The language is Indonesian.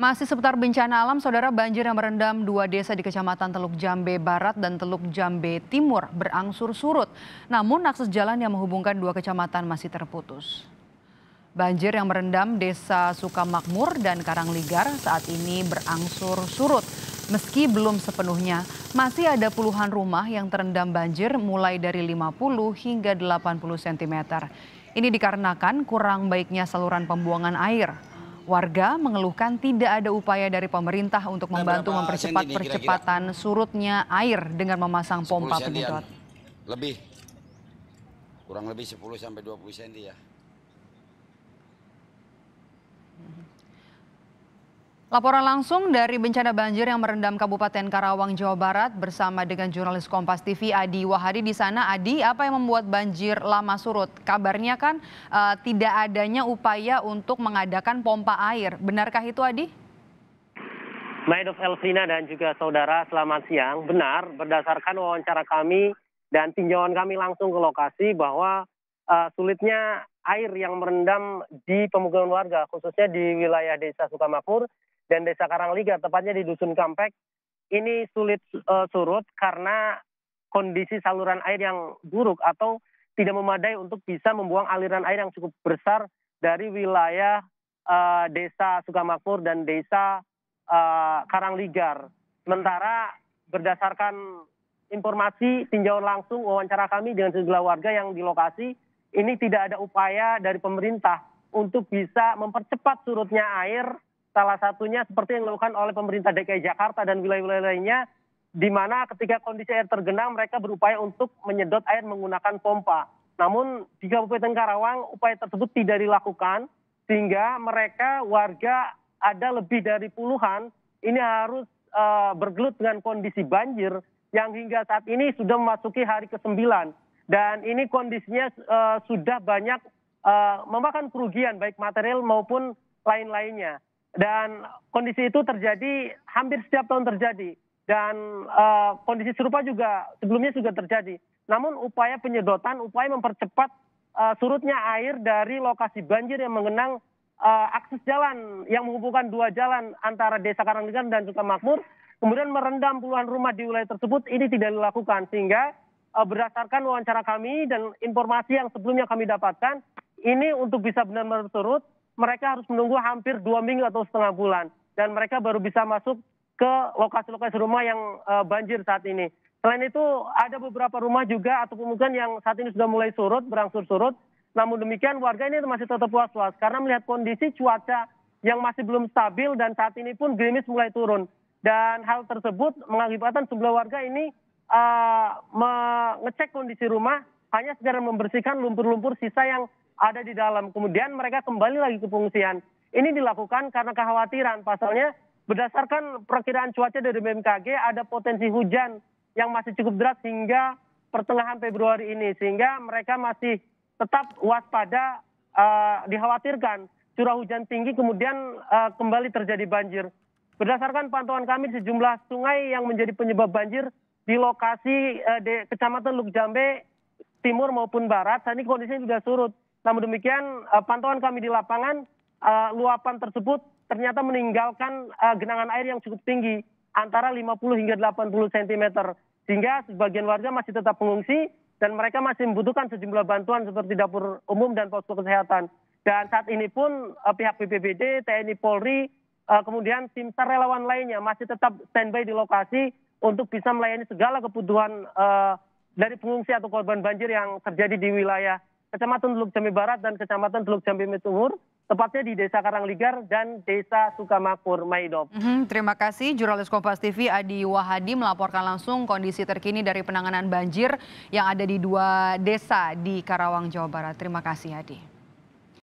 Masih seputar bencana alam, saudara banjir yang merendam dua desa di Kecamatan Teluk Jambe Barat dan Teluk Jambe Timur berangsur surut. Namun akses jalan yang menghubungkan dua kecamatan masih terputus. Banjir yang merendam desa Sukamakmur dan Karangligar saat ini berangsur surut. Meski belum sepenuhnya, masih ada puluhan rumah yang terendam banjir mulai dari 50 hingga 80 cm. Ini dikarenakan kurang baiknya saluran pembuangan air. Warga mengeluhkan tidak ada upaya dari pemerintah untuk nah, membantu mempercepat ini, percepatan kira -kira. surutnya air dengan memasang pompa penyedot. Lebih, kurang lebih 10 sampai 20 cm ya. Laporan langsung dari bencana banjir yang merendam Kabupaten Karawang, Jawa Barat bersama dengan jurnalis Kompas TV Adi Wahadi di sana. Adi, apa yang membuat banjir lama surut? Kabarnya kan uh, tidak adanya upaya untuk mengadakan pompa air. Benarkah itu Adi? Maidof Elvina dan juga saudara selamat siang. Benar, berdasarkan wawancara kami dan tinjauan kami langsung ke lokasi bahwa uh, sulitnya air yang merendam di pemukiman warga, khususnya di wilayah Desa Sukamakmur dan desa Karangliga, tepatnya di Dusun Kampek, ini sulit uh, surut karena kondisi saluran air yang buruk atau tidak memadai untuk bisa membuang aliran air yang cukup besar dari wilayah uh, desa Sukamakmur dan desa uh, Karangligar. Sementara berdasarkan informasi tinjauan langsung wawancara kami dengan sejumlah warga yang di lokasi, ini tidak ada upaya dari pemerintah untuk bisa mempercepat surutnya air salah satunya seperti yang dilakukan oleh pemerintah DKI Jakarta dan wilayah-wilayah lainnya, di mana ketika kondisi air tergenang mereka berupaya untuk menyedot air menggunakan pompa. Namun di Kabupaten Karawang upaya tersebut tidak dilakukan sehingga mereka warga ada lebih dari puluhan ini harus uh, bergelut dengan kondisi banjir yang hingga saat ini sudah memasuki hari ke-9 dan ini kondisinya uh, sudah banyak uh, memakan kerugian baik material maupun lain-lainnya dan kondisi itu terjadi hampir setiap tahun terjadi dan eh, kondisi serupa juga sebelumnya juga terjadi namun upaya penyedotan upaya mempercepat eh, surutnya air dari lokasi banjir yang mengenang eh, akses jalan yang menghubungkan dua jalan antara desa Karangdigan dan Makmur, kemudian merendam puluhan rumah di wilayah tersebut ini tidak dilakukan sehingga berdasarkan wawancara kami dan informasi yang sebelumnya kami dapatkan ini untuk bisa benar-benar surut mereka harus menunggu hampir dua minggu atau setengah bulan dan mereka baru bisa masuk ke lokasi-lokasi rumah yang uh, banjir saat ini. Selain itu ada beberapa rumah juga atau pemukiman yang saat ini sudah mulai surut, berangsur surut. Namun demikian warga ini masih tetap was-was karena melihat kondisi cuaca yang masih belum stabil dan saat ini pun gerimis mulai turun. Dan hal tersebut mengakibatkan sejumlah warga ini uh, mengecek kondisi rumah hanya sekedar membersihkan lumpur-lumpur sisa yang ada di dalam. Kemudian mereka kembali lagi ke pengungsian. Ini dilakukan karena kekhawatiran. Pasalnya berdasarkan perkiraan cuaca dari BMKG ada potensi hujan yang masih cukup deras hingga pertengahan Februari ini. Sehingga mereka masih tetap waspada uh, dikhawatirkan curah hujan tinggi kemudian uh, kembali terjadi banjir. Berdasarkan pantauan kami sejumlah sungai yang menjadi penyebab banjir di lokasi uh, di Kecamatan Lukjambe Timur maupun Barat saat ini kondisinya sudah surut. Namun demikian uh, pantauan kami di lapangan uh, luapan tersebut ternyata meninggalkan uh, genangan air yang cukup tinggi antara 50 hingga 80 cm sehingga sebagian warga masih tetap mengungsi dan mereka masih membutuhkan sejumlah bantuan seperti dapur umum dan posko kesehatan. Dan saat ini pun uh, pihak BPBD, TNI Polri, uh, kemudian tim SAR relawan lainnya masih tetap standby di lokasi untuk bisa melayani segala kebutuhan uh, dari pengungsi atau korban banjir yang terjadi di wilayah Kecamatan Teluk Jambi Barat dan Kecamatan Teluk Jambi Timur, tepatnya di Desa Karangligar dan Desa Sukamakur, Maidop. Mm -hmm, terima kasih jurnalis Kompas TV Adi Wahadi melaporkan langsung kondisi terkini dari penanganan banjir yang ada di dua desa di Karawang, Jawa Barat. Terima kasih Adi.